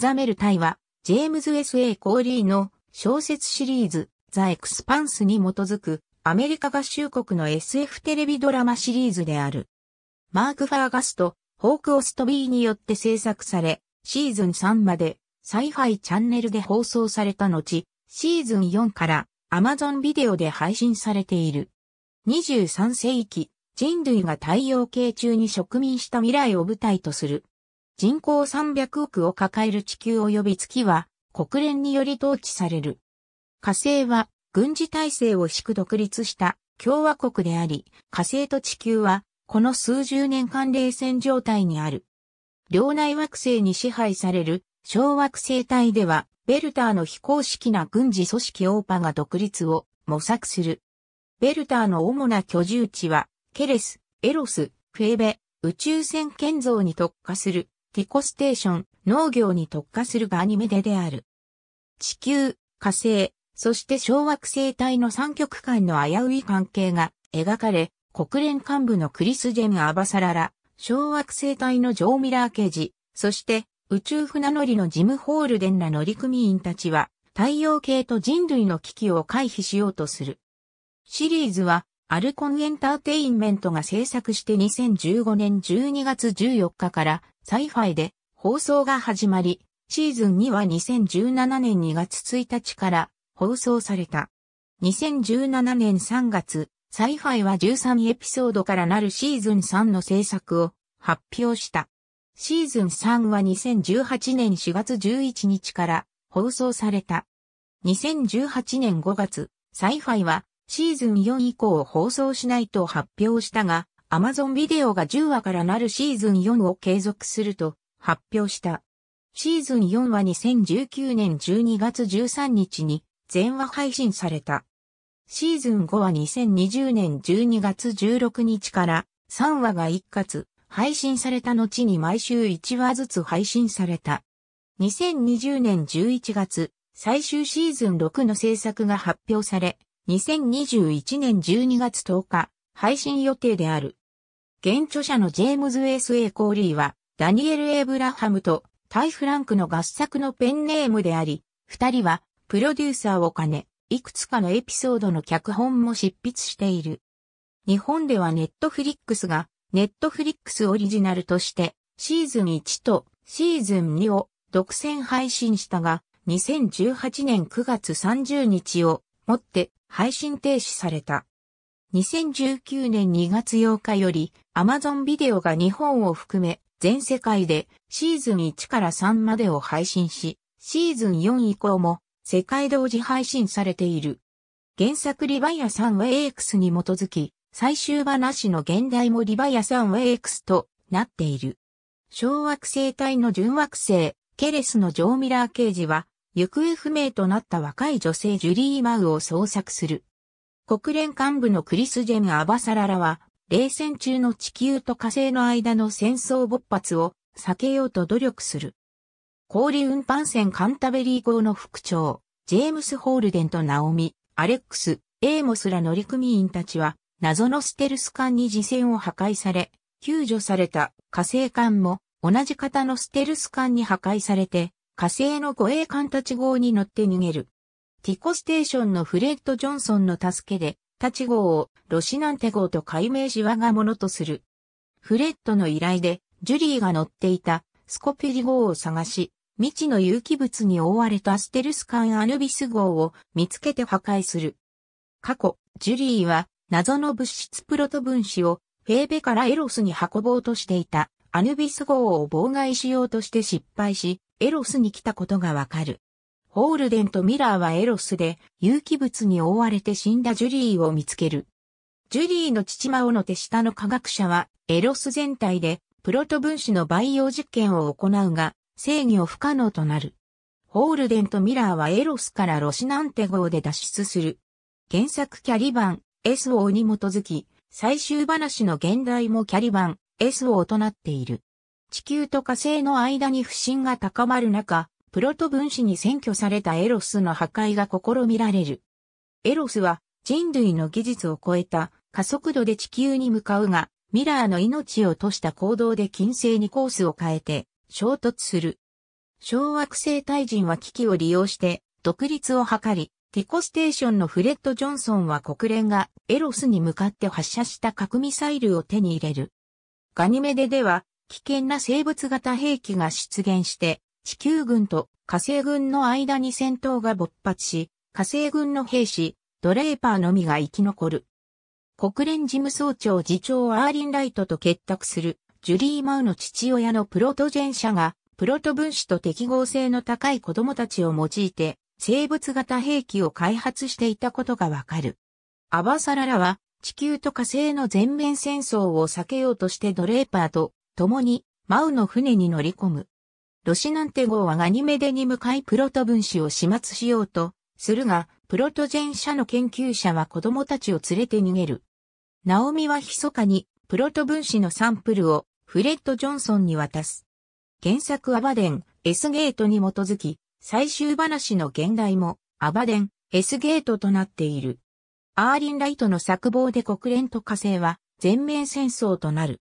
ザ・メルタイは、ジェームズ・ S.A. コーリーの小説シリーズ、ザ・エクスパンスに基づく、アメリカ合衆国の SF テレビドラマシリーズである。マーク・ファーガスト、ホーク・オストビーによって制作され、シーズン3まで、サイファイチャンネルで放送された後、シーズン4から Amazon ビデオで配信されている。23世紀、人類が太陽系中に植民した未来を舞台とする人口300億を抱える地球及び月は国連により統治される。火星は軍事体制を敷く独立した共和国であり、火星と地球はこの数十年間冷戦状態にある。領内惑星に支配される小惑星帯では、ベルターの非公式な軍事組織オーパが独立を模索する。ベルターの主な居住地は、ケレス、エロス、フェーベ、宇宙船建造に特化するテコステーション、農業に特化するがアニメでである。地球、火星、そして小惑星帯の三極間の危うい関係が描かれ、国連幹部のクリス・ジェム・アバサララ、小惑星帯のジョー・ミラー・ケジ、そして宇宙船乗りのジム・ホールデンら乗組員たちは、太陽系と人類の危機を回避しようとする。シリーズは、アルコンエンターテインメントが制作して2015年12月14日からサイファイで放送が始まり、シーズン2は2017年2月1日から放送された。2017年3月、サイファイは13エピソードからなるシーズン3の制作を発表した。シーズン3は2018年4月11日から放送された。2018年5月、サイファイはシーズン4以降放送しないと発表したが、Amazon ビデオが10話からなるシーズン4を継続すると発表した。シーズン4は2019年12月13日に全話配信された。シーズン5は2020年12月16日から3話が一括配信された後に毎週1話ずつ配信された。2020年11月、最終シーズン6の制作が発表され、2021年12月10日、配信予定である。現著者のジェームズ・エス・エ・コーリーは、ダニエル・エイブラハムとタイ・フランクの合作のペンネームであり、二人は、プロデューサーを兼ね、いくつかのエピソードの脚本も執筆している。日本ではネットフリックスが、ネットフリックスオリジナルとして、シーズン1とシーズン2を独占配信したが、2018年9月30日をもって配信停止された。2019年2月8日よりアマゾンビデオが日本を含め全世界でシーズン1から3までを配信し、シーズン4以降も世界同時配信されている。原作リヴァイアサンウェイエクスに基づき、最終話の現代もリヴァイアサンウェイエクスとなっている。小惑星帯の純惑星、ケレスのジョー・ミラー刑事は、行方不明となった若い女性ジュリー・マウを捜索する。国連幹部のクリス・ジェム・アバサララは、冷戦中の地球と火星の間の戦争勃発を避けようと努力する。氷運搬船カンタベリー号の副長、ジェームス・ホールデンとナオミ、アレックス、エーモスら乗組員たちは、謎のステルス艦に自船を破壊され、救助された火星艦も同じ型のステルス艦に破壊されて、火星の護衛艦たち号に乗って逃げる。ティコステーションのフレッド・ジョンソンの助けで、タチ号をロシナンテ号と改名し我がものとする。フレッドの依頼で、ジュリーが乗っていたスコピリ号を探し、未知の有機物に覆われたステルス艦アヌビス号を見つけて破壊する。過去、ジュリーは謎の物質プロト分子をフェーベからエロスに運ぼうとしていたアヌビス号を妨害しようとして失敗し、エロスに来たことがわかる。ホールデンとミラーはエロスで有機物に覆われて死んだジュリーを見つける。ジュリーの父マオの手下の科学者はエロス全体でプロト分子の培養実験を行うが制御不可能となる。ホールデンとミラーはエロスからロシナンテ号で脱出する。原作キャリバン SO に基づき、最終話の現代もキャリバン SO となっている。地球と火星の間に不信が高まる中、プロト分子に占拠されたエロスの破壊が試みられる。エロスは人類の技術を超えた加速度で地球に向かうが、ミラーの命をとした行動で金星にコースを変えて衝突する。小惑星対人は危機を利用して独立を図り、ティコステーションのフレッド・ジョンソンは国連がエロスに向かって発射した核ミサイルを手に入れる。ガニメデでは危険な生物型兵器が出現して地球軍と火星軍の間に戦闘が勃発し、火星軍の兵士、ドレーパーのみが生き残る。国連事務総長次長アーリン・ライトと結託するジュリー・マウの父親のプロトジェン社が、プロト分子と適合性の高い子供たちを用いて、生物型兵器を開発していたことがわかる。アバサララは、地球と火星の全面戦争を避けようとしてドレーパーと共にマウの船に乗り込む。ロシナンテ号はガニメデに向かいプロト分子を始末しようとするが、プロトジェン社の研究者は子供たちを連れて逃げる。ナオミは密かにプロト分子のサンプルをフレッド・ジョンソンに渡す。原作アバデン、S ゲートに基づき、最終話の現代もアバデン、S ゲートとなっている。アーリン・ライトの作望で国連と火星は全面戦争となる。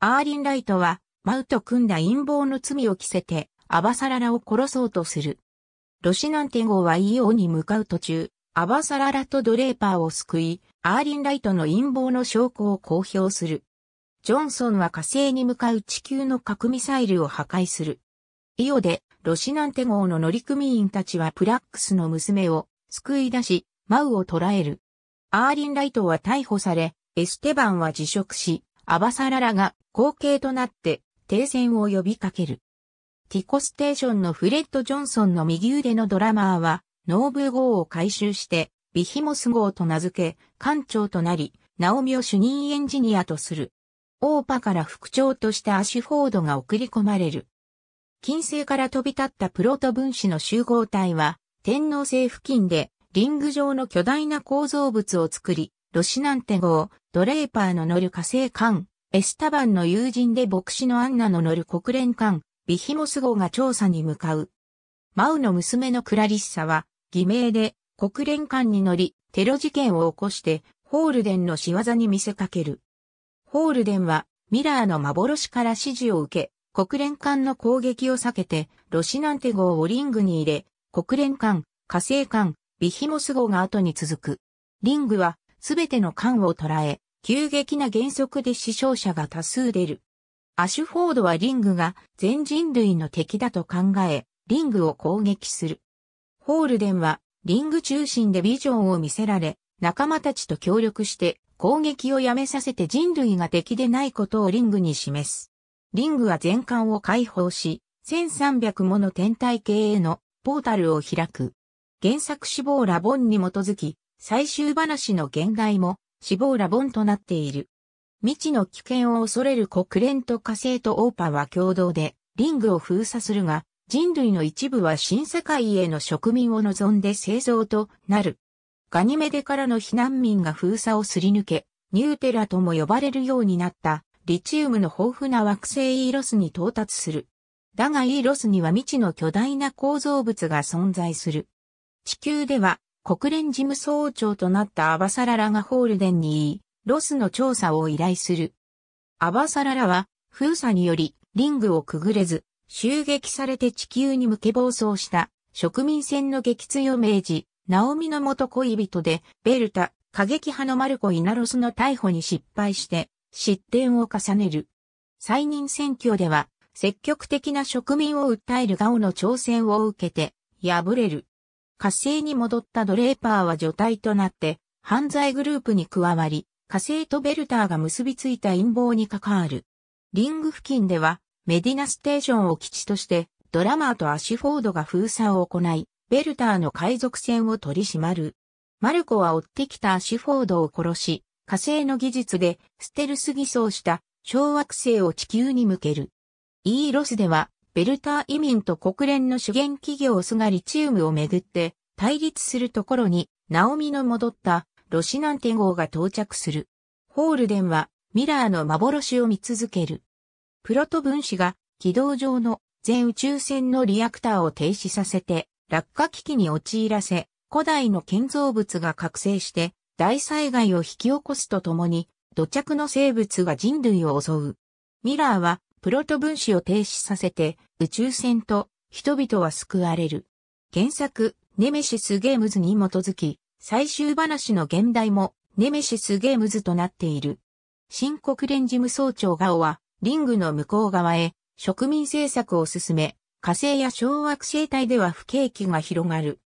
アーリン・ライトはマウと組んだ陰謀の罪を着せて、アバサララを殺そうとする。ロシナンテ号はイオに向かう途中、アバサララとドレーパーを救い、アーリンライトの陰謀の証拠を公表する。ジョンソンは火星に向かう地球の核ミサイルを破壊する。イオで、ロシナンテ号の乗組員たちはプラックスの娘を救い出し、マウを捕らえる。アーリンライトは逮捕され、エステバンは辞職し、アバサララが後継となって停戦を呼びかける。ティコステーションのフレッド・ジョンソンの右腕のドラマーは、ノーブー号を回収して、ビヒモス号と名付け、艦長となり、ナオミを主任エンジニアとする。オーパから副長としてアシュフォードが送り込まれる。金星から飛び立ったプロト分子の集合体は、天皇星付近で、リング状の巨大な構造物を作り、ロシナンテ号、ドレーパーの乗る火星艦、エスタバンの友人で牧師のアンナの乗る国連艦、ビヒモス号が調査に向かう。マウの娘のクラリッサは、偽名で国連艦に乗り、テロ事件を起こして、ホールデンの仕業に見せかける。ホールデンは、ミラーの幻から指示を受け、国連艦の攻撃を避けて、ロシナンテ号をリングに入れ、国連艦、火星艦、ビヒモス号が後に続く。リングは、すべての艦を捉え、急激な減速で死傷者が多数出る。アシュフォードはリングが全人類の敵だと考え、リングを攻撃する。ホールデンはリング中心でビジョンを見せられ、仲間たちと協力して攻撃をやめさせて人類が敵でないことをリングに示す。リングは全艦を解放し、1300もの天体系へのポータルを開く。原作志望ラボンに基づき、最終話の現代も死亡ラボンとなっている。未知の危険を恐れる国連と火星とオーパは共同でリングを封鎖するが、人類の一部は新世界への植民を望んで製造となる。ガニメデからの避難民が封鎖をすり抜け、ニューテラとも呼ばれるようになったリチウムの豊富な惑星イーロスに到達する。だがイーロスには未知の巨大な構造物が存在する。地球では国連事務総長となったアバサララがホールデンに、ロスの調査を依頼する。アバサララは、封鎖により、リングをくぐれず、襲撃されて地球に向け暴走した植民船の撃墜を命じ、ナオミの元恋人で、ベルタ、過激派のマルコ・イナロスの逮捕に失敗して、失点を重ねる。再任選挙では、積極的な植民を訴えるガオの挑戦を受けて、敗れる。火星に戻ったドレーパーは除隊となって、犯罪グループに加わり、火星とベルターが結びついた陰謀に関わる。リング付近では、メディナステーションを基地として、ドラマーとアシュフォードが封鎖を行い、ベルターの海賊船を取り締まる。マルコは追ってきたアシュフォードを殺し、火星の技術でステルス偽装した小惑星を地球に向ける。イーロスではベルター移民と国連の主権企業スガリチウムをめぐって対立するところに、ナオミの戻ったロシナンテ号が到着する。ホールデンはミラーの幻を見続ける。プロト分子が軌道上の全宇宙船のリアクターを停止させて落下危機に陥らせ、古代の建造物が覚醒して大災害を引き起こすとともに土着の生物が人類を襲う。ミラーはプロト分子を停止させて、宇宙船と人々は救われる。原作、ネメシスゲームズに基づき、最終話の現代も、ネメシスゲームズとなっている。新国連事務総長ガオは、リングの向こう側へ、植民政策を進め、火星や小惑星帯では不景気が広がる。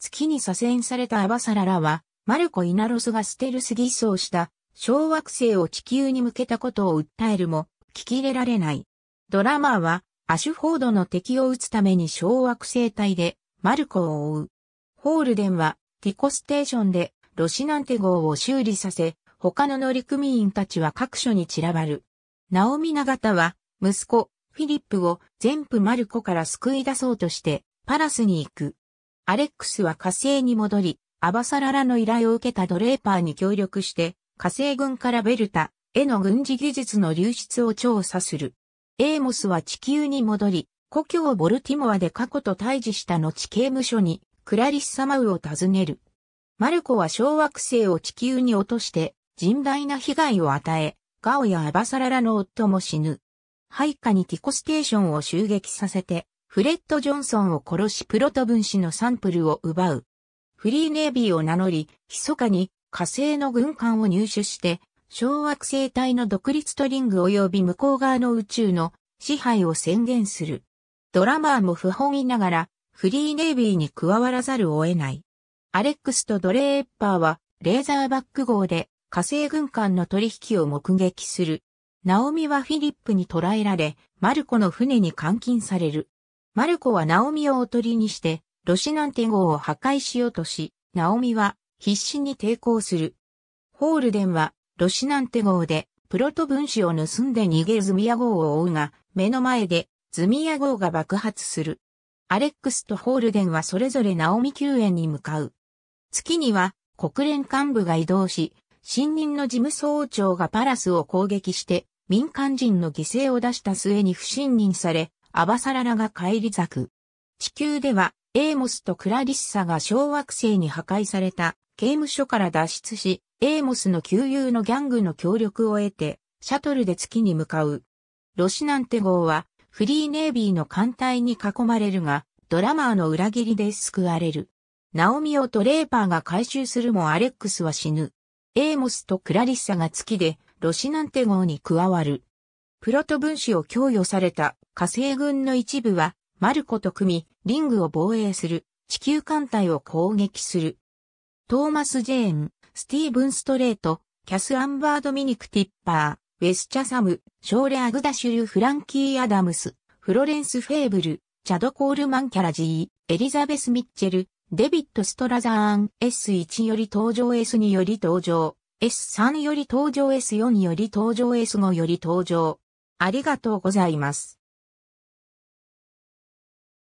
月に左遷されたアバサララは、マルコ・イナロスがステルス偽装した小惑星を地球に向けたことを訴えるも、聞き入れられない。ドラマーは、アシュフォードの敵を撃つために小惑星帯で、マルコを追う。ホールデンは、ティコステーションで、ロシナンテ号を修理させ、他の乗組員たちは各所に散らばる。ナオミナガタは、息子、フィリップを全部マルコから救い出そうとして、パラスに行く。アレックスは火星に戻り、アバサララの依頼を受けたドレーパーに協力して、火星軍からベルタ、への軍事技術の流出を調査する。エーモスは地球に戻り、故郷ボルティモアで過去と対峙した後刑務所にクラリッサマウを訪ねる。マルコは小惑星を地球に落として甚大な被害を与え、ガオやアバサララの夫も死ぬ。配下にティコステーションを襲撃させて、フレッド・ジョンソンを殺しプロト分子のサンプルを奪う。フリーネイビーを名乗り、密かに火星の軍艦を入手して小惑星帯の独立トリング及び向こう側の宇宙の支配を宣言する。ドラマーも不本意ながら、フリーネイビーに加わらざるを得ない。アレックスとドレーエッパーは、レーザーバック号で火星軍艦の取引を目撃する。ナオミはフィリップに捕らえられ、マルコの船に監禁される。マルコはナオミをおとりにして、ロシナンテ号を破壊しようとし、ナオミは必死に抵抗する。ホールデンはロシナンテ号で、プロト分子を盗んで逃げるズミヤ号を追うが、目の前で、ズミヤ号が爆発する。アレックスとホールデンはそれぞれナオミ救援に向かう。月には、国連幹部が移動し、新任の事務総長がパラスを攻撃して、民間人の犠牲を出した末に不信任され、アバサララが返り咲く。地球では、エーモスとクラリッサが小惑星に破壊された刑務所から脱出し、エーモスの旧友のギャングの協力を得て、シャトルで月に向かう。ロシナンテ号は、フリーネイビーの艦隊に囲まれるが、ドラマーの裏切りで救われる。ナオミオとレーパーが回収するもアレックスは死ぬ。エーモスとクラリッサが月で、ロシナンテ号に加わる。プロト分子を供与された火星軍の一部は、マルコと組み、リングを防衛する、地球艦隊を攻撃する。トーマス・ジェーン、スティーブン・ストレート、キャス・アンバード・ミニク・ティッパー、ウェス・チャサム、ショーレ・アグダシュル・フランキー・アダムス、フロレンス・フェーブル、チャド・コールマン・キャラジー、エリザベス・ミッチェル、デビット・ストラザーン、S1 より登場 S2 より登場、S3 より登場 S4 より登場 S5 より登場。ありがとうございます。